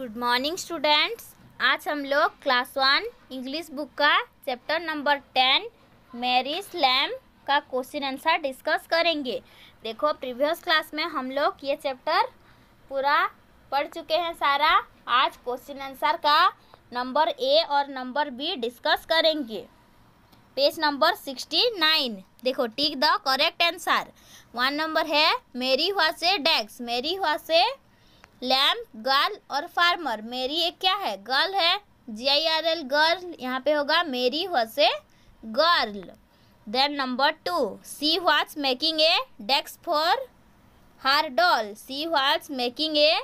Good morning students आज हम लोग क्लास वन इंग्लिश बुक का चैप्टर नंबर टेन मैरिज स्लैम का क्वेश्चन आंसर डिस्कस करेंगे देखो प्रीवियस क्लास में हम लोग ये चैप्टर पूरा पढ़ चुके हैं सारा आज क्वेश्चन आंसर का नंबर ए और नंबर बी डिस्कस करेंगे पेज नंबर सिक्सटी नाइन देखो tick the correct answer one number है मेरी हुआ से डेस्क मेरी हुआ से लैम्प गर्ल और फार्मर मेरी एक क्या है गर्ल है G I R L girl यहाँ पे होगा Mary was girl then number two she was making a dress for her doll she was making a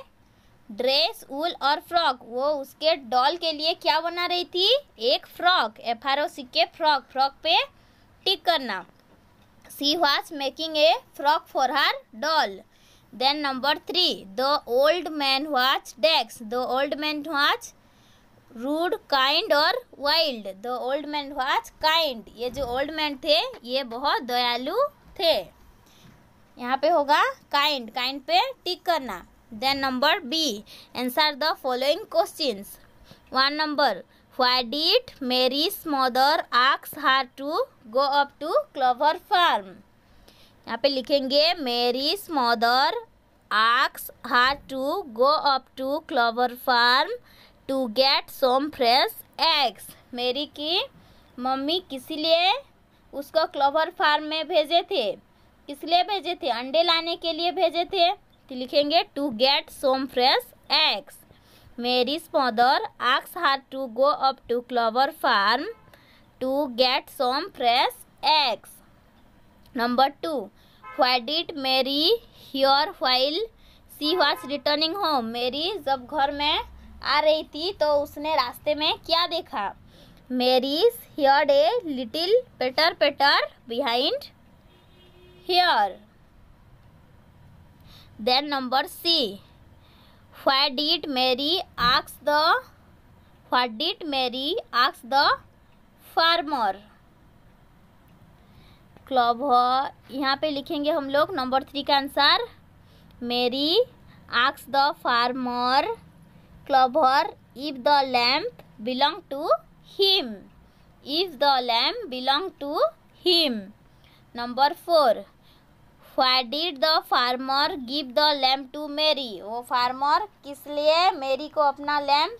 dress wool और फ्रॉक वो उसके डॉल के लिए क्या बना रही थी एक frock F R O C K frock frock पे टिक करना she was making a frock for her doll then number three the old man was डेक्स the old man was rude kind और wild the old man was kind ये जो old man थे ये बहुत दयालु थे यहाँ पे होगा काइंड काइंड पे टिक करना then number B answer the following questions one number why did Mary's mother asks her to go up to Clover Farm यहाँ पे लिखेंगे Mary's mother asks her to go up to Clover Farm to get some fresh eggs Mary की mummy किस लिए उसको clover farm में भेजे थे किस लिए भेजे थे अंडे लाने के लिए भेजे थे तो लिखेंगे to get some fresh eggs Mary's mother asks her to go up to Clover Farm to get some fresh eggs number two why did Mary hear while she was returning home Mary जब घर में आ रही थी तो उसने रास्ते में क्या देखा Mary's hear a little patter patter behind her then number C why did Mary ask the what डिट Mary ask the farmer club है यहाँ पे लिखेंगे हम लोग नंबर थ्री का answer Mary asks the farmer Clover if the lamb belong to him if the lamb belong to him number four why did the farmer give the lamb to Mary वो farmer किस लिए मेरी को अपना lamp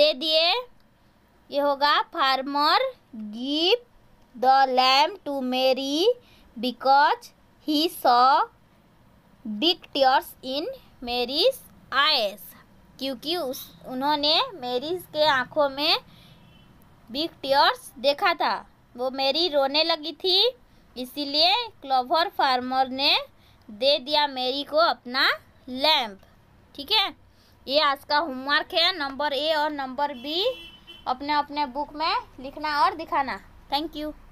दे दिए ये होगा farmer give the lamb to Mary because he saw big tears in Mary's eyes. क्योंकि उस उन्होंने मेरी के आँखों में बिग टीयर्स देखा था वो मेरी रोने लगी थी इसीलिए क्लोवर फार्मर ने दे दिया मेरी को अपना लैम्प ठीक है ये आज का होमवर्क है नंबर ए और नंबर बी अपने अपने बुक में लिखना और दिखाना थैंक यू